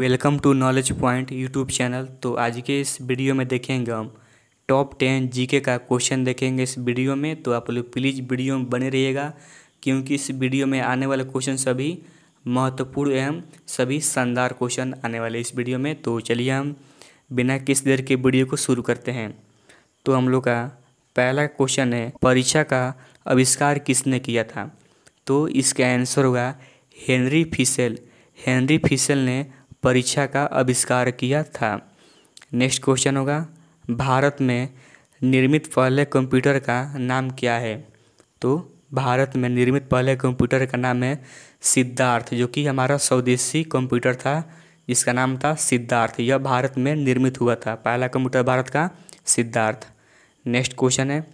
welcome to knowledge point YouTube channel तो आज के इस वीडियो में देखेंगे हम टॉप टेन जीके का क्वेश्चन देखेंगे इस वीडियो में तो आप लोग प्लीज़ वीडियो में बने रहिएगा क्योंकि इस वीडियो में आने वाले क्वेश्चन सभी महत्वपूर्ण एवं सभी शानदार क्वेश्चन आने वाले इस वीडियो में तो चलिए हम बिना किस देर के वीडियो को शुरू करते हैं तो हम लोग का पहला क्वेश्चन है परीक्षा का आविष्कार किसने किया था तो इसका आंसर होगा हेनरी फिसेल हेनरी फिसेल ने परीक्षा का आविष्कार किया था नेक्स्ट क्वेश्चन होगा भारत में निर्मित पहले कंप्यूटर का नाम क्या है तो भारत में निर्मित पहले कंप्यूटर का नाम है सिद्धार्थ जो कि हमारा स्वदेशी कंप्यूटर था जिसका नाम था सिद्धार्थ यह भारत में निर्मित हुआ था पहला कंप्यूटर भारत का सिद्धार्थ नेक्स्ट क्वेश्चन है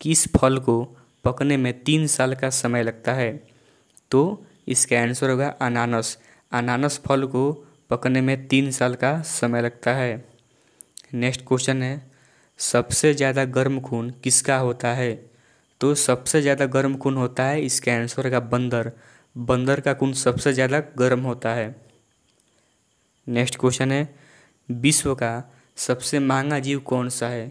किस फल को पकने में तीन साल का समय लगता है तो इसका आंसर होगा अनानस अनानस फल को पकने में तीन साल का समय लगता है नेक्स्ट क्वेश्चन है सबसे ज़्यादा गर्म खून किसका होता है तो सबसे ज़्यादा गर्म खून होता है इसका आंसर का बंदर बंदर का खून सबसे ज़्यादा गर्म होता है नेक्स्ट क्वेश्चन है विश्व का सबसे महंगा जीव कौन सा है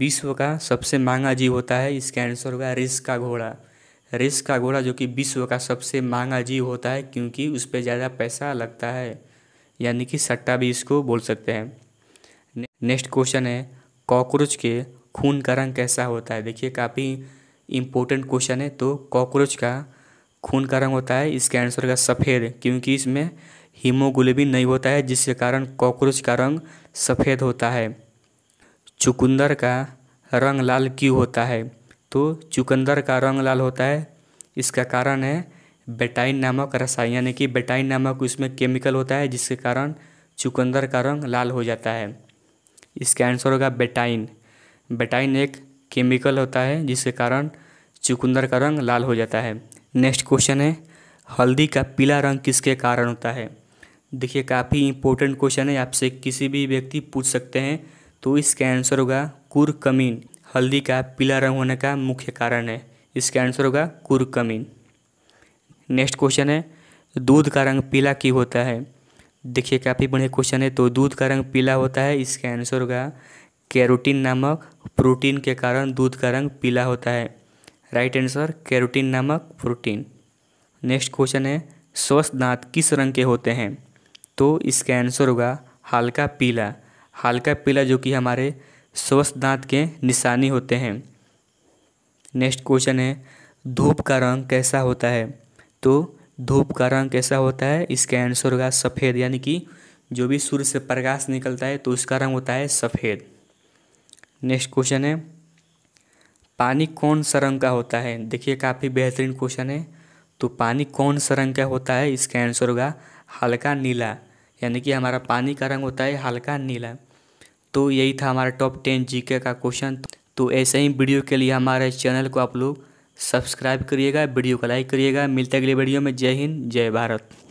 विश्व का सबसे महंगा जीव होता है इसका आंसर होगा रेस का घोड़ा रेस का घोड़ा जो कि विश्व का सबसे महंगा जीव होता है क्योंकि उस पर ज़्यादा पैसा लगता है यानी कि सट्टा भी इसको बोल सकते हैं नेक्स्ट क्वेश्चन है कॉकरोच के खून का रंग कैसा होता है देखिए काफ़ी इम्पोर्टेंट क्वेश्चन है तो कॉकरोच का खून का रंग होता है इसके आंसर का सफ़ेद क्योंकि इसमें हीमोग्लोबिन नहीं होता है जिसके कारण कॉकरोच का रंग सफ़ेद होता है चुकंदर का रंग लाल क्यों होता है तो चुकंदर का रंग लाल होता है इसका कारण है बेटाइन नामक रसायन यानी कि बेटाइन नामक उसमें केमिकल होता है जिसके कारण चुकंदर का रंग लाल हो जाता है इसका आंसर होगा बेटाइन बेटाइन एक केमिकल होता है जिसके कारण चुकंदर का रंग लाल हो जाता है नेक्स्ट क्वेश्चन है हल्दी का पीला रंग किसके कारण होता है देखिए काफ़ी इंपॉर्टेंट क्वेश्चन है आपसे किसी भी व्यक्ति पूछ सकते हैं तो इसका आंसर होगा कुरकमीन हल्दी का पीला रंग होने का मुख्य कारण है इसका आंसर होगा कुरकमीन नेक्स्ट क्वेश्चन है दूध का रंग पीला क्यों होता है देखिए काफ़ी बढ़िया क्वेश्चन है तो दूध का रंग पीला होता है इसका आंसर होगा कैरोटीन नामक प्रोटीन के कारण दूध का रंग पीला होता है राइट आंसर कैरोटीन नामक प्रोटीन नेक्स्ट क्वेश्चन है स्वस्थ दांत किस रंग के होते हैं तो इसका आंसर होगा हल्का पीला हल्का पीला जो कि हमारे स्वस्थ दांत के निशानी होते हैं नेक्स्ट क्वेश्चन है धूप का रंग कैसा होता है तो धूप का रंग कैसा होता है इसका आंसर होगा सफ़ेद यानी कि जो भी सूर्य से प्रकाश निकलता है तो उसका रंग होता है सफ़ेद नेक्स्ट क्वेश्चन है पानी कौन सा रंग का होता है देखिए काफ़ी बेहतरीन क्वेश्चन है तो पानी कौन सा रंग का होता है इसका आंसर होगा हल्का नीला यानी कि हमारा पानी का रंग होता है हल्का नीला तो यही था हमारा टॉप टेन जीके का क्वेश्चन तो ऐसे ही वीडियो के लिए हमारे चैनल को आप लोग सब्सक्राइब करिएगा वीडियो को लाइक करिएगा मिलते अगले वीडियो में जय हिंद जय भारत